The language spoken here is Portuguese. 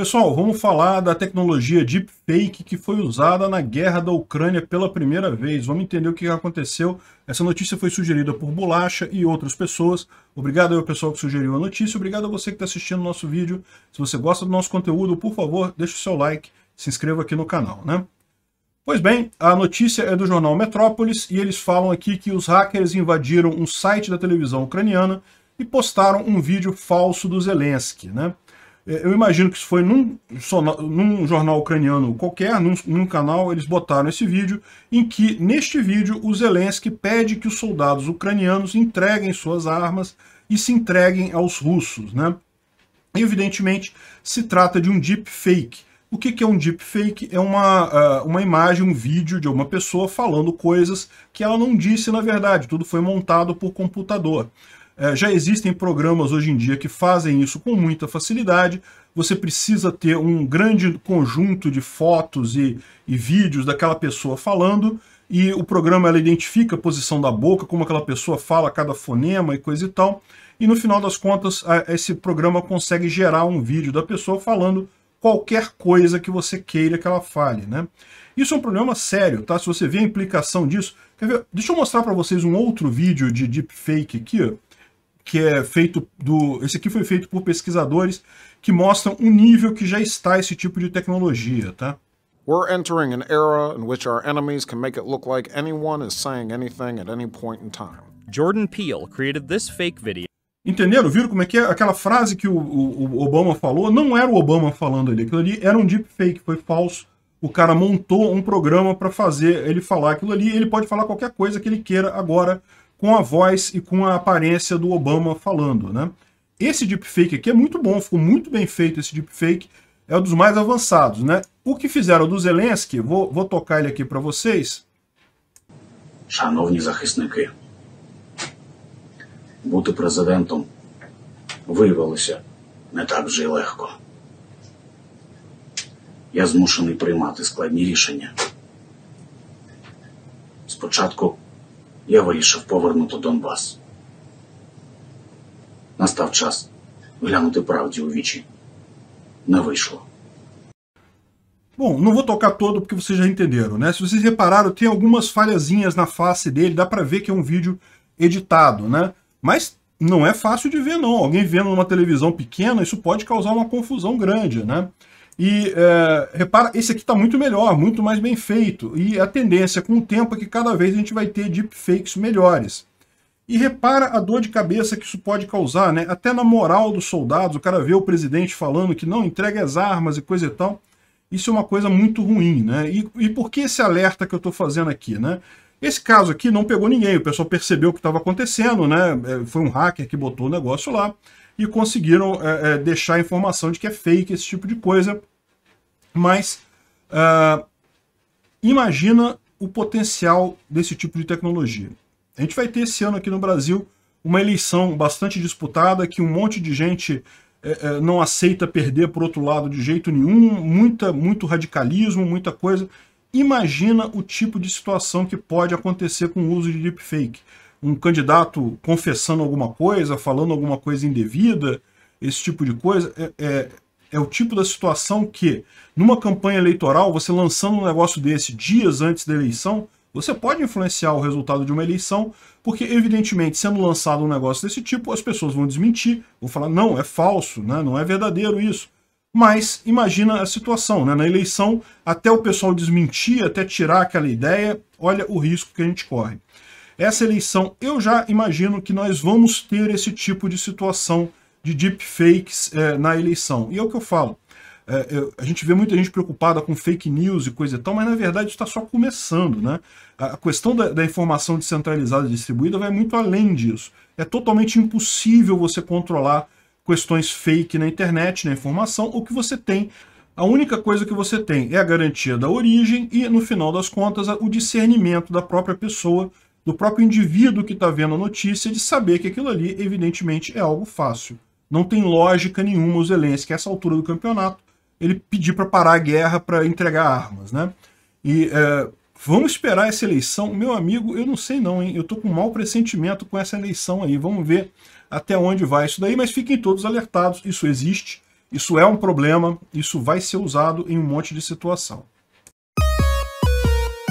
Pessoal, vamos falar da tecnologia deepfake que foi usada na guerra da Ucrânia pela primeira vez. Vamos entender o que aconteceu. Essa notícia foi sugerida por Bolacha e outras pessoas. Obrigado ao pessoal que sugeriu a notícia. Obrigado a você que está assistindo o nosso vídeo. Se você gosta do nosso conteúdo, por favor, deixe o seu like, se inscreva aqui no canal, né? Pois bem, a notícia é do jornal Metrópolis e eles falam aqui que os hackers invadiram um site da televisão ucraniana e postaram um vídeo falso do Zelensky, né? É, eu imagino que isso foi num, num jornal ucraniano qualquer, num, num, canal, eles botaram esse vídeo, em que, neste vídeo, o Zelensky pede que os soldados ucranianos entreguem suas armas e se entreguem aos russos, né? Evidentemente, se trata de um deepfake. O que, é um deepfake? É uma, ah, uma imagem, um vídeo de uma pessoa falando coisas que ela não disse na verdade, tudo foi montado por computador. É, já existem programas hoje em dia que fazem isso com muita facilidade. Você precisa ter um grande conjunto de fotos e, e vídeos daquela pessoa falando, e o programa ela identifica a posição da boca, como aquela pessoa fala cada fonema e coisa e tal. E no final das contas, a, esse programa consegue gerar um vídeo da pessoa falando qualquer coisa que você queira que ela fale, né? Isso é um problema sério, tá? Se você vê a implicação disso... Quer ver? Deixa eu mostrar para vocês um outro vídeo de deepfake aqui, ó que é feito do. Esse aqui foi feito por pesquisadores que mostram o nível que já está esse tipo de tecnologia, tá? We're entering an era in which our enemies can make it look like anyone is saying anything at any point in time. Jordan Peele created this fake video. Entenderam? Viram como é que é? Aquela frase que o, o, o Obama falou, não era o Obama falando ali. Aquilo ali era um deepfake, foi falso. O cara montou um programa para fazer ele falar aquilo ali. Ele pode falar qualquer coisa que ele queira agora com a voz e com a aparência do Obama falando, né? Esse deepfake aqui é muito bom, ficou muito bem feito esse deepfake, é um dos mais avançados, né? O que fizeram do Zelensky, vou, vou tocar ele aqui para vocês. Шановні захисники, бути президентом виявилося не так вже й легко. Я змушений приймати складні рішення. Спочатку я вирішив повернути Донбас. Настав час глянути правді у вічі. вийшло. Bom, não vou tocar todo porque vocês já entenderam, né? Se vocês repararam, tem algumas falhazinhas na face dele, dá para ver que é um vídeo editado, né? Mas não é fácil de ver, não. Alguém vendo numa televisão pequena, isso pode causar uma confusão grande, né? E é, repara, esse aqui está muito melhor, muito mais bem feito. E a tendência com o tempo é que cada vez a gente vai ter deepfakes melhores. E repara a dor de cabeça que isso pode causar, né? Até na moral dos soldados, o cara vê o presidente falando que não entrega as armas e coisa e tal. Isso é uma coisa muito ruim, né? E, e por que esse alerta que eu estou fazendo aqui, né? Esse caso aqui não pegou ninguém, o pessoal percebeu o que estava acontecendo, né? É, foi um hacker que botou o negócio lá e conseguiram é, é, deixar a informação de que é fake esse tipo de coisa mas uh, imagina o potencial desse tipo de tecnologia. A gente vai ter esse ano aqui no Brasil uma eleição bastante disputada, que um monte de gente é, não aceita perder por outro lado de jeito nenhum, muita, muito radicalismo, muita coisa. Imagina o tipo de situação que pode acontecer com o uso de deepfake. Um candidato confessando alguma coisa, falando alguma coisa indevida, esse tipo de coisa. é, é é o tipo da situação que, numa campanha eleitoral, você lançando um negócio desse dias antes da eleição, você pode influenciar o resultado de uma eleição, porque, evidentemente, sendo lançado um negócio desse tipo, as pessoas vão desmentir, vão falar, não, é falso, né? não é verdadeiro isso. Mas imagina a situação, né? na eleição, até o pessoal desmentir, até tirar aquela ideia, olha o risco que a gente corre. Essa eleição, eu já imagino que nós vamos ter esse tipo de situação de deepfakes é, na eleição. E é o que eu falo. É, eu, é, a gente vê muita gente preocupada com fake news e coisa e tal, mas na verdade está só começando. Né? A, questão da, da, informação descentralizada e distribuída vai muito além disso. É totalmente impossível você controlar questões fake na internet, na informação, o que você tem. A única coisa que você tem é a garantia da origem e, no final das contas, o discernimento da própria pessoa do próprio indivíduo que está vendo a notícia de saber que aquilo ali, evidentemente, é algo fácil. Não tem lógica nenhuma o Zelensky, a essa altura do campeonato, ele pedir para parar a guerra para entregar armas, né? E é, vamos esperar essa eleição. Meu amigo, eu não sei não, hein? Eu tô com um mau pressentimento com essa eleição aí. Vamos ver até onde vai isso daí, mas fiquem todos alertados. Isso existe, isso é um problema, isso vai ser usado em um monte de situação.